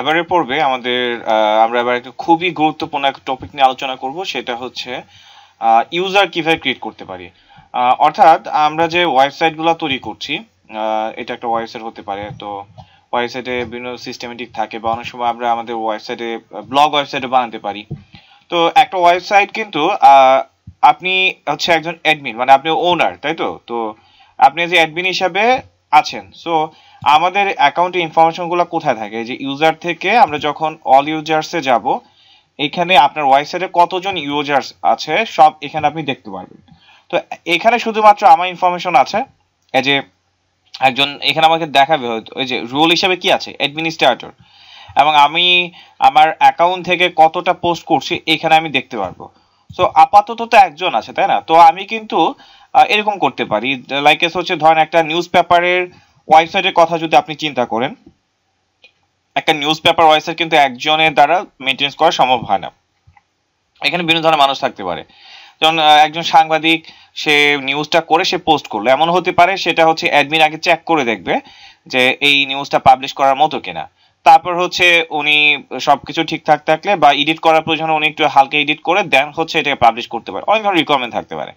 এবারের পর্বে আমাদের আমরা এবার একটা খুবই গুরুত্বপূর্ণ একটা টপিক নিয়ে আলোচনা করব সেটা হচ্ছে ইউজার কিভাবে ক্রিয়েট করতে পারি অর্থাৎ আমরা যে ওয়েবসাইটগুলো তৈরি করছি এটা একটা ওয়েবসাইট হতে পারে তো ওয়েবসাইটে বিভিন্ন সিস্টেমেটিক থাকে বা অনেক সময় আমরা আমাদের ওয়েবসাইটে ব্লগ ওয়েবসাইটে বানাতে পারি তো একটা ওয়েবসাইট কিন্তু আপনি হচ্ছে একজন অ্যাডমিন মানে আপনি ওনার তাই তো তো আপনি যে অ্যাডমিন হিসাবে আছেন সো আমাদের ইনফরমেশন ইনফরমেশনগুলো কোথায় থাকে যে ইউজার থেকে আমরা যখন অল ইউজার্সে যাব এখানে আপনার ওয়েবসাইটে কতজন ইউজার্স আছে সব এখানে আপনি দেখতে পারবেন তো এখানে শুধুমাত্র আমার ইনফরমেশন আছে এই যে একজন এখানে আমাকে দেখাবে হয়তো ওই যে রোল হিসাবে কি আছে অ্যাডমিনিস্ট্রেটর এবং আমি আমার অ্যাকাউন্ট থেকে কতটা পোস্ট করছি এখানে আমি দেখতে পারবো সো আপাতত তো একজন আছে তাই না তো আমি কিন্তু এরকম করতে পারি লাইক হচ্ছে ধরেন একটা নিউজ পেপারের ওয়েবসাইটের কথা যদি আপনি চিন্তা করেন একটা নিউজ পেপার ওয়েবসাইট কিন্তু একজনের দ্বারা মেনটেন্স করা সম্ভব হয় না এখানে বিভিন্ন ধরনের মানুষ থাকতে পারে যেমন একজন সাংবাদিক সে নিউজটা করে সে পোস্ট করলো এমন হতে পারে সেটা হচ্ছে অ্যাডমিন আগে চেক করে দেখবে যে এই নিউজটা পাবলিশ করার মতো কিনা তারপর হচ্ছে উনি সবকিছু ঠিকঠাক থাকলে বা এডিট করার প্রয়োজন উনি একটু হালকা এডিট করে দেন হচ্ছে এটাকে পাবলিশ করতে পারে অনেক ধরনের রিকোয়ারমেন্ট থাকতে পারে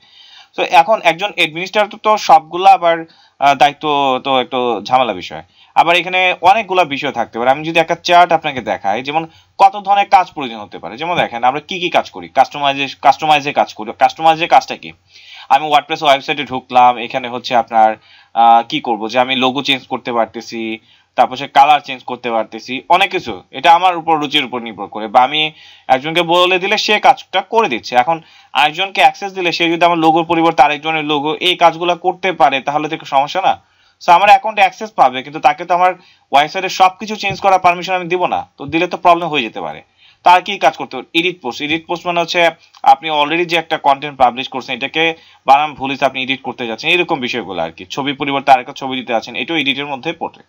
তো এখন একজন অ্যাডমিনিস্ট্রেটর তো সবগুলো আবার দায়িত্ব তো একটু ঝামেলা বিষয় আবার এখানে অনেকগুলা বিষয় থাকতে পারে আমি যদি একটা চার্ট আপনাকে দেখাই যেমন কত ধরনের কাজ প্রয়োজন হতে পারে যেমন দেখেন আমরা কি কি কাজ করি কাস্টমাইজে কাস্টমাইজে কাজ করি কাস্টমাইজের কাজটা কি আমি ওয়ার্ডপ্রেস ওয়েবসাইটে ঢুকলাম এখানে হচ্ছে আপনার কি করব যে আমি লোগো চেঞ্জ করতে পারতেছি তারপর সে কালার চেঞ্জ করতে পারতেছি অনেক কিছু এটা আমার উপর রুচির উপর নির্ভর করে বা আমি একজনকে বলে দিলে সে কাজটা করে দিচ্ছে এখন আরেকজনকে অ্যাক্সেস দিলে সে যদি আমার লোগোর পরিবর্তে আরেকজনের লোগো এই কাজগুলো করতে পারে তাহলে তো সমস্যা না সো আমার অ্যাকাউন্টে অ্যাক্সেস পাবে কিন্তু তাকে তো আমার ওয়েবসাইটে সব কিছু চেঞ্জ করার পারমিশন আমি দিব না তো দিলে তো প্রবলেম হয়ে যেতে পারে তার কি কাজ করতে পারে ইডিট পোস্ট ইডিট পোস্ট মানে হচ্ছে আপনি অলরেডি যে একটা কন্টেন্ট পাবলিশ করছেন এটাকে বানান ভুলিস আপনি ইডিট করতে যাচ্ছেন এরকম বিষয়গুলো আর কি ছবি পরিবর্তে আরেকটা ছবি দিতে আছেন এটাও ইডিটের মধ্যে পড়ে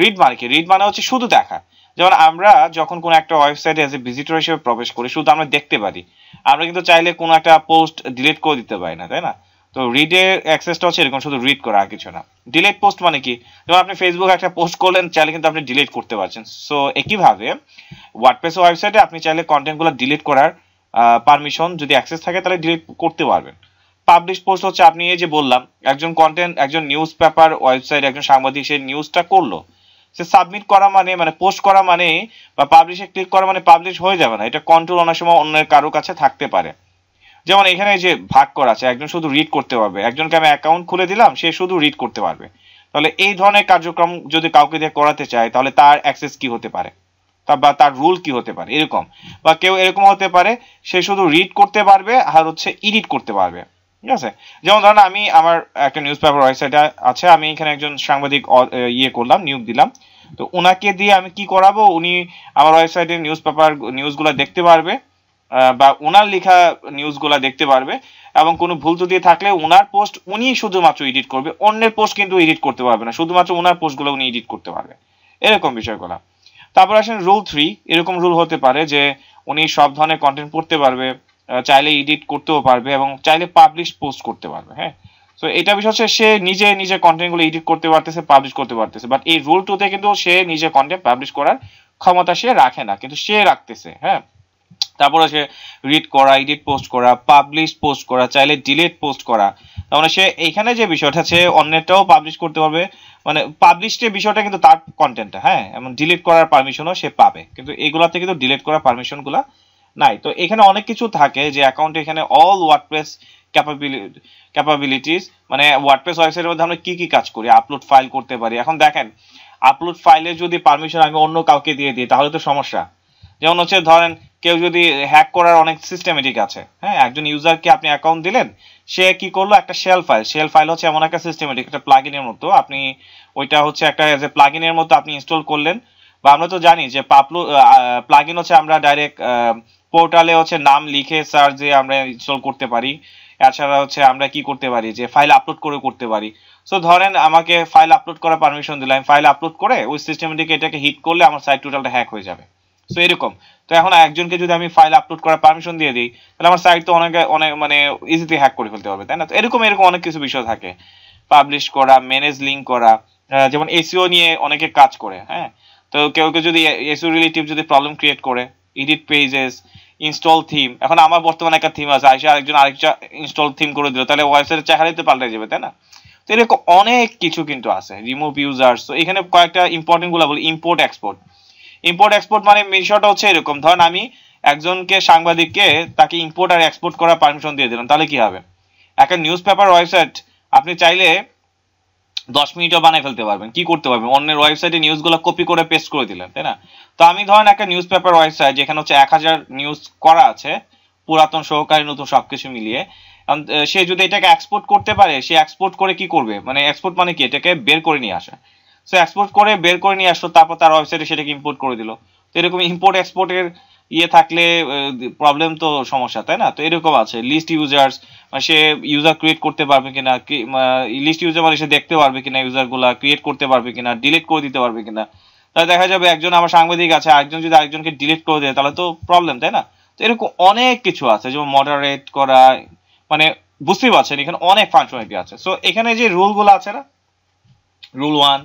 রিড মানে কি রিড মানে হচ্ছে শুধু দেখা যেমন আমরা যখন কোনো একটা ওয়েবসাইটে অ্যাজ এ ভিজিটর হিসেবে প্রবেশ করি শুধু আমরা দেখতে পারি আমরা কিন্তু চাইলে কোনো একটা পোস্ট ডিলিট করে দিতে পারি না তাই না তো রিডের অ্যাক্সেসটা হচ্ছে এরকম শুধু রিড করা আর কিছু না ডিলিট পোস্ট মানে কি যেমন আপনি ফেসবুক একটা পোস্ট করলেন চাইলে কিন্তু আপনি ডিলিট করতে পারছেন সো একইভাবে ওয়ার্ডপ্রেস ওয়েবসাইটে আপনি চাইলে কন্টেন্টগুলো ডিলিট করার পারমিশন যদি অ্যাক্সেস থাকে তাহলে ডিলিট করতে পারবেন পাবলিশ পোস্ট হচ্ছে আপনি এই যে বললাম একজন কন্টেন্ট একজন নিউজ পেপার ওয়েবসাইট একজন সাংবাদিক সেই নিউজটা করলো সে সাবমিট করা মানে মানে পোস্ট করা মানে বা পাবলিশে ক্লিক করা মানে পাবলিশ হয়ে যাবে না এটা কন্ট্রোল অনেক সময় অন্যের কারো কাছে থাকতে পারে যেমন এখানে যে ভাগ করা আছে একজন শুধু রিড করতে পারবে একজনকে আমি অ্যাকাউন্ট খুলে দিলাম সে শুধু রিড করতে পারবে তাহলে এই ধরনের কার্যক্রম যদি কাউকে দিয়ে করাতে চায় তাহলে তার অ্যাক্সেস কি হতে পারে তা বা তার রুল কি হতে পারে এরকম বা কেউ এরকম হতে পারে সে শুধু রিড করতে পারবে আর হচ্ছে এডিট করতে পারবে ঠিক আছে যেমন ধরেন আমি আমার একটা নিউজ পেপার ওয়েবসাইটে আছে আমি এখানে একজন সাংবাদিক ইয়ে করলাম নিয়োগ দিলাম তো ওনাকে দিয়ে আমি কি করাবো উনি আমার ওয়েবসাইটে নিউজ পেপার নিউজগুলো দেখতে পারবে বা ওনার লেখা নিউজগুলো দেখতে পারবে এবং কোনো ভুল ত্রুটি থাকলে ওনার পোস্ট উনি শুধুমাত্র এডিট করবে অন্যের পোস্ট কিন্তু এডিট করতে পারবে না শুধুমাত্র ওনার পোস্টগুলো উনি এডিট করতে পারবে এরকম বিষয়গুলো তারপর আসেন রুল থ্রি এরকম রুল হতে পারে যে উনি সব ধরনের কন্টেন্ট পড়তে পারবে চাইলে এডিট করতেও পারবে এবং চাইলে পাবলিশ পোস্ট করতে পারবে হ্যাঁ তো এটা বিষয় হচ্ছে সে নিজে নিজে কন্টেন্টগুলো এডিট করতে পারতেছে পাবলিশ করতে পারতেছে বাট এই রোল টুতে কিন্তু সে নিজে কন্টেন্ট পাবলিশ করার ক্ষমতা সে রাখে না কিন্তু সে রাখতেছে হ্যাঁ তারপরে সে রিড করা এডিট পোস্ট করা পাবলিশ পোস্ট করা চাইলে ডিলিট পোস্ট করা তাহলে মানে সে এইখানে যে বিষয়টা সে অন্যটাও পাবলিশ করতে পারবে মানে পাবলিশ যে বিষয়টা কিন্তু তার কন্টেন্টটা হ্যাঁ এমন ডিলিট করার পারমিশনও সে পাবে কিন্তু এগুলাতে কিন্তু ডিলিট করার পারমিশনগুলা নাই তো এখানে অনেক কিছু থাকে যে অ্যাকাউন্টে এখানে অল ওয়ার্ডপ্রেস ক্যাপাবিলিটি ক্যাপাবিলিটিস মানে ওয়ার্ডপ্রেস ওয়েবসাইটের মধ্যে আমরা কি কি কাজ করি আপলোড ফাইল করতে পারি এখন দেখেন আপলোড ফাইলে যদি পারমিশন আমি অন্য কাউকে দিয়ে দিই তাহলে তো সমস্যা যেমন হচ্ছে ধরেন কেউ যদি হ্যাক করার অনেক সিস্টেমেটিক আছে হ্যাঁ একজন ইউজারকে আপনি অ্যাকাউন্ট দিলেন সে কি করলো একটা শেল ফাইল শেল ফাইল হচ্ছে এমন একটা সিস্টেমেটিক একটা প্লাগিনের মতো আপনি ওইটা হচ্ছে একটা যে প্লাগিনের মতো আপনি ইনস্টল করলেন বা আমরা তো জানি যে পাপলু প্লাগইন হচ্ছে আমরা ডাইরেক্ট পোর্টালে হচ্ছে নাম লিখে সার্চ দিয়ে আমরা ইনস্টল করতে পারি এছাড়া হচ্ছে আমরা কি করতে পারি যে ফাইল আপলোড করে করতে পারি সো ধরেন আমাকে ফাইল আপলোড করার পারমিশন দিলাম ফাইল আপলোড করে ওই সিস্টেমেটিকে এটাকে হিট করলে আমার সাইট টোটালটা হ্যাক হয়ে যাবে সো এরকম তো এখন একজনকে যদি আমি ফাইল আপলোড করার পারমিশন দিয়ে দিই তাহলে আমার সাইট তো অনেক অনেক মানে ইজিতে হ্যাক করে ফেলতে পারবে তাই না তো এরকম এরকম অনেক কিছু বিষয় থাকে পাবলিশ করা ম্যানেজ লিঙ্ক করা যেমন এসিও নিয়ে অনেকে কাজ করে হ্যাঁ তো কেউ কেউ যদি এসু রিলেটিভ যদি প্রবলেম ক্রিয়েট করে এডিট পেজেস ইনস্টল থিম এখন আমার বর্তমানে একটা থিম আছে আইসা আরেকজন আরেকটা ইনস্টল থিম করে দিল তাহলে ওয়েবসাইটের চেহারাই তো পাল্টে যাবে তাই না তো এরকম অনেক কিছু কিন্তু আছে রিমুভ ইউজার্স তো এখানে কয়েকটা ইম্পর্টেন্টগুলো বলি ইম্পোর্ট এক্সপোর্ট ইম্পোর্ট এক্সপোর্ট মানে বিষয়টা হচ্ছে এরকম ধরেন আমি একজনকে সাংবাদিককে তাকে ইম্পোর্ট আর এক্সপোর্ট করার পারমিশন দিয়ে দিলাম তাহলে কি হবে একটা নিউজ পেপার ওয়েবসাইট আপনি চাইলে দশ মিনিটও বানিয়ে ফেলতে পারবেন কি করতে পারবেন অন্যের ওয়েবসাইটে নিউজগুলো কপি করে পেস্ট করে দিলেন তাই না তো আমি ধরেন একটা নিউজ পেপার ওয়েবসাইট যেখানে হচ্ছে এক হাজার নিউজ করা আছে পুরাতন সহকারী নতুন সবকিছু মিলিয়ে সে যদি এটাকে এক্সপোর্ট করতে পারে সে এক্সপোর্ট করে কি করবে মানে এক্সপোর্ট মানে কি এটাকে বের করে নিয়ে আসে সো এক্সপোর্ট করে বের করে নিয়ে আসলো তারপর তার ওয়েবসাইটে সেটাকে ইম্পোর্ট করে দিল তো এরকম ইম্পোর্ট এক্সপোর্টের ইয়ে থাকলে প্রবলেম তো সমস্যা তাই না তো এরকম আছে লিস্ট ইউজার্স মানে সে ইউজার ক্রিয়েট করতে পারবে কিনা লিস্ট ইউজার মানে সে দেখতে পারবে কিনা ইউজারগুলা ক্রিয়েট করতে পারবে কিনা ডিলিট করে দিতে পারবে কিনা তাহলে দেখা যাবে একজন আমার সাংবাদিক আছে আরেকজন যদি আরেকজনকে ডিলিট করে দেয় তাহলে তো প্রবলেম তাই না তো এরকম অনেক কিছু আছে যেমন মডারেট করা মানে বুঝতেই পারছেন এখানে অনেক ফাংশনালিটি আছে সো এখানে যে রুলগুলো আছে না rule one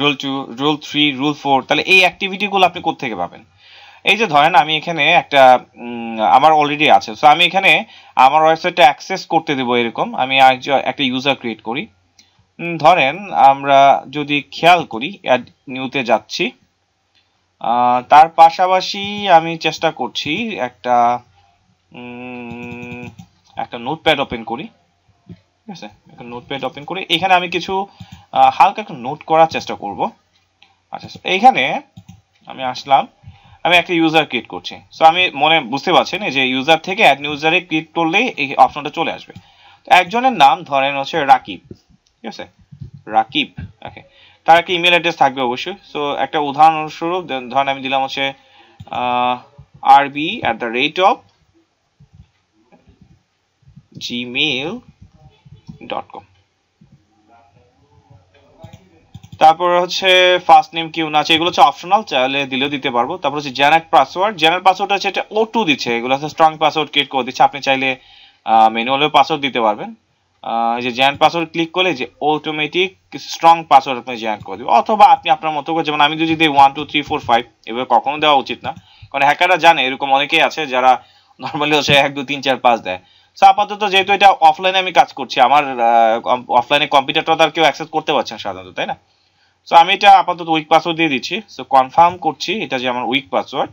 rule two rule three rule four তাহলে এই অ্যাক্টিভিটিগুলো আপনি কোথেকে পাবেন এই যে ধরেন আমি এখানে একটা আমার অলরেডি আছে সো আমি এখানে আমার ওয়েবসাইটটা অ্যাক্সেস করতে দেবো এরকম আমি একটা ইউজার ক্রিয়েট করি ধরেন আমরা যদি খেয়াল করি অ্যাড নিউতে যাচ্ছি তার পাশাপাশি আমি চেষ্টা করছি একটা একটা নোটপ্যাড ওপেন করি ঠিক আছে একটা নোটপ্যাড ওপেন করি এখানে আমি কিছু হালকা একটা নোট করার চেষ্টা করব আচ্ছা এইখানে আমি আসলাম আমি একটা ইউজার ক্রিয়েট করছি সো আমি মনে বুঝতে পারছেন যে ইউজার থেকে অ্যাড ইউজারে ক্রিয়েট করলেই এই অপশনটা চলে আসবে তো একজনের নাম ধরেন হচ্ছে রাকিব ঠিক আছে রাকিব ওকে তার একটা ইমেল অ্যাড্রেস থাকবে অবশ্যই সো একটা উদাহরণস্বরূপ ধরেন আমি দিলাম হচ্ছে RB at the rate of Gmail dot com তারপর হচ্ছে ফার্স্ট নেম কিউন আছে এগুলো হচ্ছে অপশনাল চাইলে দিলেও দিতে পারবো তারপর হচ্ছে জেনারেট পাসওয়ার্ড জেনারেট পাসওয়ার্ড হচ্ছে এটা ও টু দিচ্ছে এগুলো হচ্ছে স্ট্রং পাসওয়ার্ড ক্রিয়েট করে দিচ্ছে আপনি চাইলে ম্যানুয়ালেও পাসওয়ার্ড দিতে পারবেন যে জেনারেট পাসওয়ার্ড ক্লিক করলে যে অটোমেটিক স্ট্রং পাসওয়ার্ড আপনি জেনারেট করে দেবে অথবা আপনি আপনার মতো করে যেমন আমি যদি দিই one two three four five এভাবে কখনো দেওয়া উচিত না কারণ হ্যাকাররা জানে এরকম অনেকেই আছে যারা নর্মালি হচ্ছে এক দু তিন চার পাঁচ দেয় সো আপাতত যেহেতু এটা অফলাইনে আমি কাজ করছি আমার অফলাইনে কম্পিউটারটা তার কেউ অ্যাক্সেস করতে পারছে না সাধারণত তাই না সো আমি এটা আপাতত উইক পাসওয়ার্ড দিয়ে দিচ্ছি সো কনফার্ম করছি এটা যে আমার উইক পাসওয়ার্ড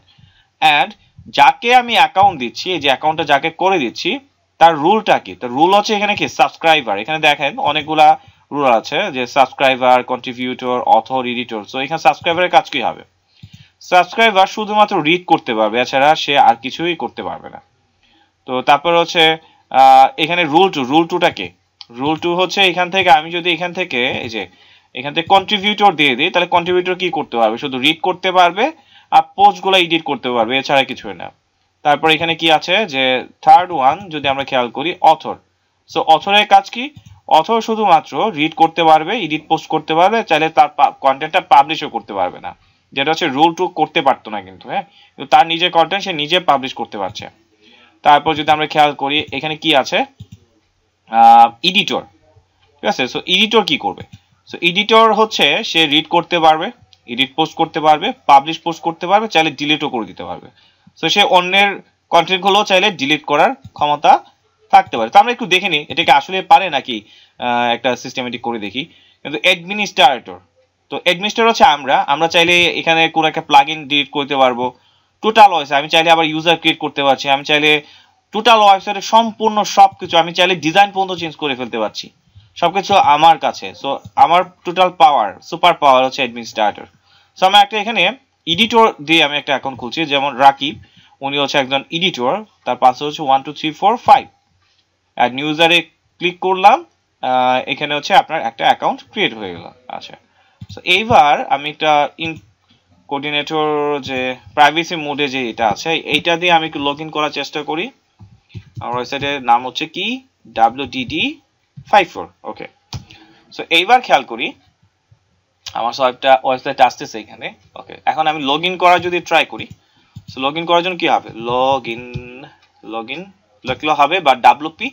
অ্যান্ড যাকে আমি অ্যাকাউন্ট দিচ্ছি এই যে অ্যাকাউন্টটা যাকে করে দিচ্ছি তার রুলটা কি তার রুল হচ্ছে এখানে কি সাবস্ক্রাইবার এখানে দেখেন অনেকগুলা রুল আছে যে subscriber contributor author editor so এখানে সাবস্ক্রাইবারের কাজ কি হবে সাবস্ক্রাইবার শুধুমাত্র রিড করতে পারবে এছাড়া সে আর কিছুই করতে পারবে না তো তারপর হচ্ছে এখানে রুল টু রুল টুটা কি রুল টু হচ্ছে এখান থেকে আমি যদি এখান থেকে এই যে এখান থেকে কন্ট্রিবিউটর দিয়ে দিই তাহলে কন্ট্রিবিউটর কি করতে পারবে শুধু রিড করতে পারবে আর পোস্টগুলো এডিট করতে পারবে এছাড়া কিছুই না তারপর এখানে কি আছে যে থার্ড ওয়ান যদি আমরা খেয়াল করি অথর সো অথরের কাজ কি অথর শুধুমাত্র রিড করতে পারবে এডিট পোস্ট করতে পারবে চাইলে তার কন্টেন্টটা পাবলিশও করতে পারবে না যেটা হচ্ছে রুল টু করতে পারতো না কিন্তু হ্যাঁ কিন্তু তার নিজের কন্টেন্ট সে নিজে পাবলিশ করতে পারছে তারপর যদি আমরা খেয়াল করি এখানে কি আছে এডিটর ঠিক আছে সো এডিটর কি করবে সো এডিটর হচ্ছে সে রিড করতে পারবে এডিট পোস্ট করতে পারবে পাবলিশ পোস্ট করতে পারবে চাইলে ডিলিটও করে দিতে পারবে সো সে অন্যের কন্টেন্টগুলো চাইলে ডিলিট করার ক্ষমতা থাকতে পারে তো আমরা একটু দেখে নিই এটাকে আসলে পারে নাকি একটা সিস্টেমেটিক করে দেখি কিন্তু অ্যাডমিনিস্ট্রেটর তো অ্যাডমিনিস্ট্রেটর হচ্ছে আমরা আমরা চাইলে এখানে কোনো একটা প্লাগ ইন ডিলিট করতে পারবো টোটাল ওয়েবসাইট আমি চাইলে আবার ইউজার ক্রিয়েট করতে পারছি আমি চাইলে টোটাল ওয়েবসাইটের সম্পূর্ণ সব কিছু আমি চাইলে ডিজাইন পর্যন্ত চেঞ্জ করে ফেলতে পারছি সবকিছু আমার কাছে সো আমার টোটাল পাওয়ার সুপার পাওয়ার হচ্ছে অ্যাডমিনিস্ট্রেটর সো আমি একটা এখানে এডিটর দিয়ে আমি একটা অ্যাকাউন্ট খুলছি যেমন রাকিব উনি হচ্ছে একজন এডিটর তার পাশে হচ্ছে one two three four five add নিউজারে ক্লিক করলাম এখানে হচ্ছে আপনার একটা অ্যাকাউন্ট ক্রিয়েট হয়ে গেল আচ্ছা সো এইবার আমি একটা ইন কোঅর্ডিনেটর যে প্রাইভেসি মোডে যে এটা আছে এইটা দিয়ে আমি লগ ইন করার চেষ্টা করি আমার ওয়েবসাইটের নাম হচ্ছে কি WDD five four okay so এইবার খেয়াল করি আমার সবটা ওয়েবসাইট আসতেছে এখানে ওকে এখন আমি লগ ইন করার যদি ট্রাই করি সো লগ ইন করার জন্য কী হবে লগ ইন লগ ইন লিখলেও হবে বা ডাব্লুপি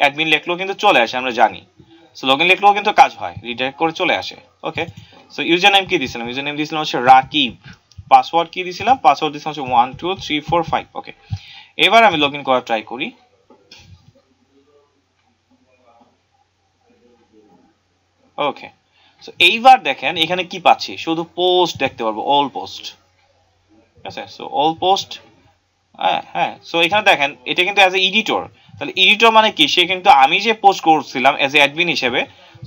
অ্যাডমিন লেখলেও কিন্তু চলে আসে আমরা জানি সো লগ ইন লেখলেও কিন্তু কাজ হয় রিডাইরেক্ট করে চলে আসে ওকে সো ইউজার নেম কি দিয়েছিলাম ইউজার নেম দিয়েছিলাম হচ্ছে রাকিব পাসওয়ার্ড কি দিয়েছিলাম পাসওয়ার্ড দিয়েছিলাম হচ্ছে one two three four five okay এবার আমি লগ ইন করার ট্রাই করি ওকে সো এইবার দেখেন এখানে কি পাচ্ছি শুধু পোস্ট দেখতে পারবো অল পোস্ট আচ্ছা সো অল পোস্ট হ্যাঁ হ্যাঁ সো এখানে দেখেন এটা কিন্তু অ্যাজ এ এডিটর তাহলে এডিটর মানে কি সে কিন্তু আমি যে পোস্ট করছিলাম অ্যাজ এ অ্যাডমিন হিসেবে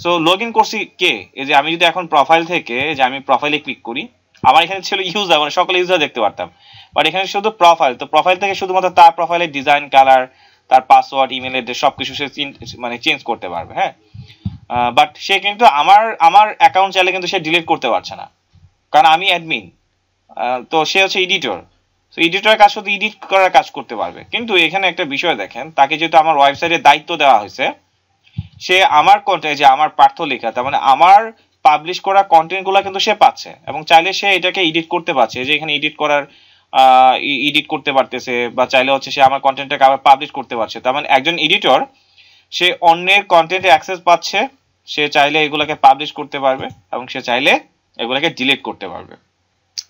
সো লগ ইন করছি কে এই যে আমি যদি এখন প্রোফাইল থেকে যে আমি প্রোফাইলে ক্লিক করি আমার এখানে ছিল ইউজার মানে সকলে ইউজার দেখতে পারতাম বাট এখানে শুধু প্রোফাইল তো প্রোফাইল থেকে শুধুমাত্র তার প্রোফাইলের ডিজাইন কালার তার পাসওয়ার্ড ইমেল এড্রেস সবকিছু সে মানে চেঞ্জ করতে পারবে হ্যাঁ বাট সে কিন্তু আমার আমার অ্যাকাউন্ট চাইলে কিন্তু সে ডিলিট করতে পারছে না কারণ আমি অ্যাডমিন তো সে হচ্ছে এডিটর তো এডিটরের কাজ শুধু এডিট করার কাজ করতে পারবে কিন্তু এখানে একটা বিষয় দেখেন তাকে যেহেতু আমার ওয়েবসাইটে দায়িত্ব দেওয়া হয়েছে সে আমার কন্টেন্ট যে আমার পার্থ লেখা তার মানে আমার পাবলিশ করা কন্টেন্টগুলো কিন্তু সে পাচ্ছে এবং চাইলে সে এটাকে এডিট করতে পারছে যে এখানে এডিট করার এডিট করতে পারতেছে বা চাইলে হচ্ছে সে আমার কন্টেন্টটাকে আবার পাবলিশ করতে পারছে তার মানে একজন এডিটর সে অন্যের কন্টেন্টে অ্যাক্সেস পাচ্ছে সে চাইলে এগুলোকে পাবলিশ করতে পারবে এবং সে চাইলে এগুলোকে ডিলিট করতে পারবে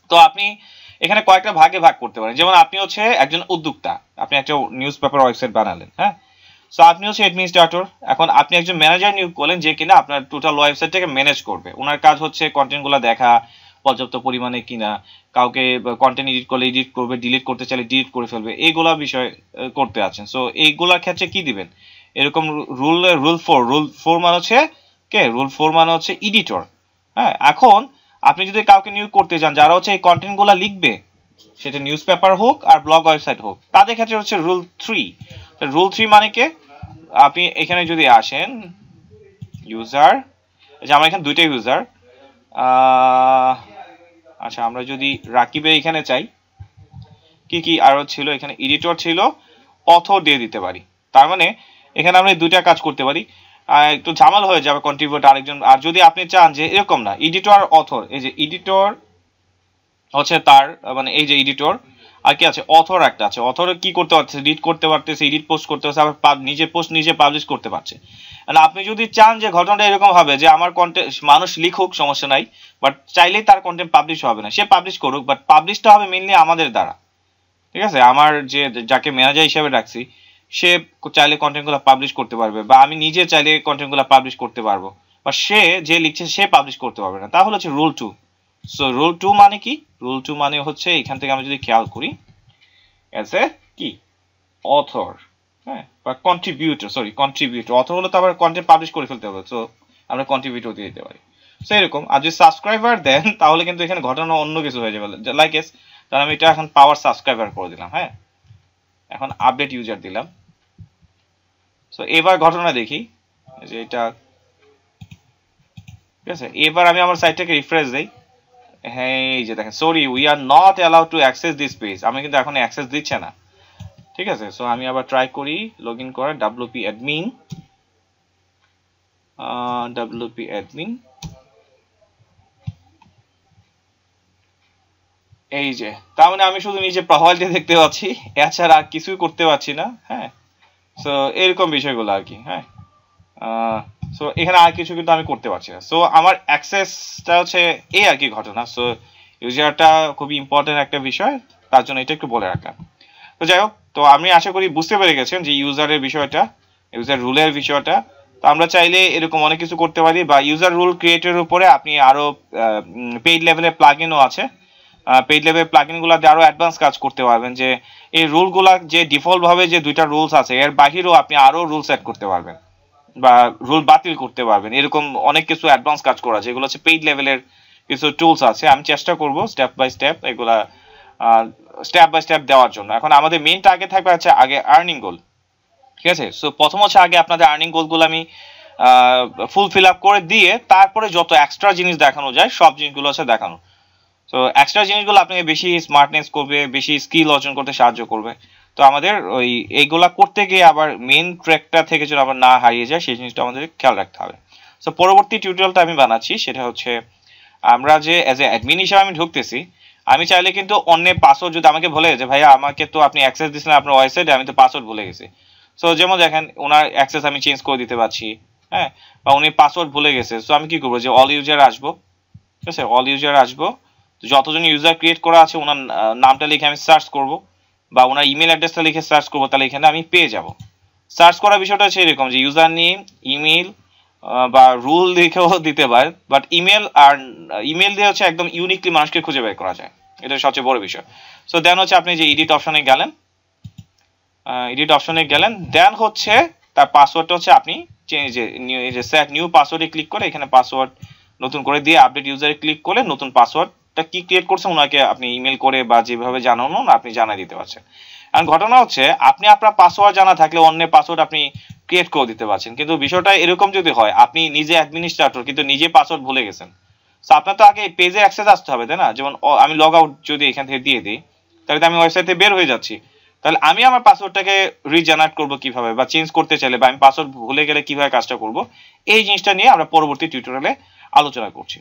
তো আপনি এখানে কয়েকটা ভাগে ভাগ করতে পারেন যেমন আপনি হচ্ছে একজন উদ্যোক্তা আপনি একটা নিউজ পেপার ওয়েবসাইট বানালেন হ্যাঁ সো আপনি হচ্ছে অ্যাডমিনিস্ট্রেটর এখন আপনি একজন ম্যানেজার নিয়োগ করলেন যে কিনা আপনার টোটাল ওয়েবসাইটটাকে ম্যানেজ করবে ওনার কাজ হচ্ছে কন্টেন্টগুলো দেখা পর্যাপ্ত পরিমাণে কিনা কাউকে কন্টেন্ট এডিট করলে এডিট করবে ডিলিট করতে চাইলে ডিলিট করে ফেলবে এইগুলা বিষয় করতে আছেন সো এইগুলার ক্ষেত্রে কি দিবেন এরকম rule rule four rule four মানে হচ্ছে কে রুল ফোর মানে হচ্ছে এডিটর হ্যাঁ এখন আপনি যদি কাউকে নিয়োগ করতে চান যারা হচ্ছে এই গুলা লিখবে সেটা নিউজ পেপার হোক আর ব্লগ ওয়েবসাইট হোক তাদের ক্ষেত্রে হচ্ছে রুল থ্রি রুল থ্রি মানে কে আপনি এখানে যদি আসেন ইউজার যে আমার এখানে দুইটা ইউজার আচ্ছা আমরা যদি রাকিবে এখানে চাই কি কি আরও ছিল এখানে এডিটর ছিল অথ দিয়ে দিতে পারি তার মানে এখানে আমরা দুইটা কাজ করতে পারি একটু ঝামাল হয়ে যাবে কন্ট্রিবিউটার আরেকজন আর যদি আপনি চান যে এরকম না এডিটর অথর এই যে এডিটর হচ্ছে তার মানে এই যে এডিটর আর কি আছে অথর একটা আছে অথর কি করতে পারছে রিড করতে পারতেছে এডিট পোস্ট করতে পারছে আবার নিজের পোস্ট নিজে পাবলিশ করতে পারছে মানে আপনি যদি চান যে ঘটনাটা এরকম হবে যে আমার কন্টেন্ট মানুষ লিখুক সমস্যা নাই বাট চাইলেই তার কন্টেন্ট পাবলিশ হবে না সে পাবলিশ করুক বাট পাবলিশটা হবে মেনলি আমাদের দ্বারা ঠিক আছে আমার যে যাকে ম্যানেজার হিসেবে রাখছি সে চাইলে কন্টেন্টগুলো পাবলিশ করতে পারবে বা আমি নিজে চাইলে কন্টেন্টগুলো পাবলিশ করতে পারবো বা সে যে লিখছে সে পাবলিশ করতে পারবে না তাহলে হচ্ছে rule two so rule two মানে কি রুল টু মানে হচ্ছে এখান থেকে আমি যদি খেয়াল করি অ্যাজ এ কি অথর হ্যাঁ বা কন্ট্রিবিউটর সরি কন্ট্রিবিউটর অথর হলে তো আবার কন্টেন্ট পাবলিশ করে ফেলতে হবে সো আমরা কন্ট্রিবিউটর দিয়ে দিতে পারি সো এরকম আর যদি সাবস্ক্রাইবার দেন তাহলে কিন্তু এখানে ঘটনা অন্য কিছু হয়ে যাবে লাইক এস তাহলে আমি এটা এখন পাওয়ার সাবস্ক্রাইবার করে দিলাম হ্যাঁ এখন আপডেট ইউজার দিলাম সো এবার ঘটনা দেখি যে এটা ঠিক আছে এবার আমি আমার সাইটটাকে রিফ্রেশ দেই হ্যাঁ এই যে দেখেন sorry we are not allowed to access this page আমি কিন্তু এখন অ্যাক্সেস দিচ্ছে না ঠিক আছে সো আমি আবার ট্রাই করি লগ ইন করার ডাব্লুপি অ্যাডমিন ডাব্লুপি অ্যাডমিন এই যে তার মানে আমি শুধু নিজে প্রোফাইলটা দেখতে পাচ্ছি এছাড়া কিছুই করতে পারছি না হ্যাঁ সো এরকম বিষয়গুলো আর কি হ্যাঁ সো এখানে আর কিছু কিন্তু আমি করতে পারছি না সো আমার অ্যাক্সেসটা হচ্ছে এই আর কি ঘটনা সো ইউজারটা খুবই ইম্পর্টেন্ট একটা বিষয় তার জন্য এটা একটু বলে রাখলাম তো যাই হোক তো আমি আশা করি বুঝতে পেরে গেছেন যে ইউজারের বিষয়টা ইউজার রুলের বিষয়টা তো আমরা চাইলে এরকম অনেক কিছু করতে পারি বা ইউজার রুল ক্রিয়েটের উপরে আপনি আরো পেইড লেভেলের প্লাগইনও আছে পেইড লেভেল প্লাগইনগুলোতে আরো অ্যাডভান্স কাজ করতে পারবেন যে এই গুলা যে ডিফল্ট ভাবে যে দুইটা রুলস আছে এর বাহিরেও আপনি আরো রুল সেট করতে পারবেন বা রুল বাতিল করতে পারবেন এরকম অনেক কিছু অ্যাডভান্স কাজ করা আছে এগুলো হচ্ছে পেইড লেভেলের কিছু টুলস আছে আমি চেষ্টা করব স্টেপ বাই স্টেপ এগুলা স্টেপ বাই স্টেপ দেওয়ার জন্য এখন আমাদের মেইন টার্গেট থাকবে হচ্ছে আগে আর্নিং গোল ঠিক আছে সো প্রথম হচ্ছে আগে আপনাদের আর্নিং গোল গুলো আমি ফুলফিল আপ করে দিয়ে তারপরে যত এক্সট্রা জিনিস দেখানো যায় সব জিনিসগুলো হচ্ছে দেখানো তো এক্সট্রা জিনিসগুলো আপনাকে বেশি স্মার্টনেস করবে বেশি স্কিল অর্জন করতে সাহায্য করবে তো আমাদের ওই এইগুলা করতে গিয়ে আবার মেন ট্র্যাকটা থেকে যেন আবার না হারিয়ে যায় সেই জিনিসটা আমাদের খেয়াল রাখতে হবে সো পরবর্তী টিউটোরিয়ালটা আমি বানাচ্ছি সেটা হচ্ছে আমরা যে অ্যাজ এ অ্যাডমিন হিসাবে আমি ঢুকতেছি আমি চাইলে কিন্তু অন্য পাসওয়ার্ড যদি আমাকে বলে যে ভাইয়া আমাকে তো আপনি অ্যাক্সেস দিয়েছিলেন আপনার ওয়েবসাইটে আমি তো পাসওয়ার্ড ভুলে গেছি সো যেমন দেখেন ওনার অ্যাক্সেস আমি চেঞ্জ করে দিতে পারছি হ্যাঁ বা উনি পাসওয়ার্ড ভুলে গেছে সো আমি কি করবো যে অল ইউজার আসবো ঠিক আছে অল ইউজার আসবো যতজন ইউজার ক্রিয়েট করা আছে ওনার নামটা লিখে আমি সার্চ করব বা ওনার ইমেল অ্যাড্রেসটা লিখে সার্চ করব তাহলে এখানে আমি পেয়ে যাব সার্চ করার বিষয়টা হচ্ছে এরকম যে ইউজার নেম ইমেল বা রুল দেখেও দিতে পারে বাট ইমেল আর ইমেল দিয়ে হচ্ছে একদম ইউনিকলি মানুষকে খুঁজে বের করা যায় এটা সবচেয়ে বড় বিষয় সো দেন হচ্ছে আপনি যে এডিট অপশনে গেলেন এডিট অপশনে গেলেন দেন হচ্ছে তার পাসওয়ার্ডটা হচ্ছে আপনি চেঞ্জ যে সেট নিউ পাসওয়ার্ডে ক্লিক করে এখানে পাসওয়ার্ড নতুন করে দিয়ে আপডেট ইউজারে ক্লিক করলে নতুন পাসওয়ার্ড টা কি ক্রিয়েট করছে ওনাকে আপনি ইমেল করে বা যেভাবে জানানোন আপনি জানাই দিতে পারছেন কারণ ঘটনা হচ্ছে আপনি আপনার পাসওয়ার্ড জানা থাকলে অন্যের পাসওয়ার্ড আপনি ক্রিয়েট করে দিতে পারছেন কিন্তু বিষয়টা এরকম যদি হয় আপনি নিজে অ্যাডমিনিস্ট্রেটর কিন্তু নিজে পাসওয়ার্ড ভুলে গেছেন সো আপনার তো আগে পেজে অ্যাক্সেস আসতে হবে তাই না যেমন আমি লগ আউট যদি এখান থেকে দিয়ে দিই তাহলে তো আমি ওয়েবসাইট থেকে বের হয়ে যাচ্ছি তাহলে আমি আমার পাসওয়ার্ডটাকে রিজেনারেট করব কিভাবে বা চেঞ্জ করতে চাইলে বা আমি পাসওয়ার্ড ভুলে গেলে কিভাবে কাজটা করব এই জিনিসটা নিয়ে আমরা পরবর্তী টিউটোরিয়ালে আলোচনা করছি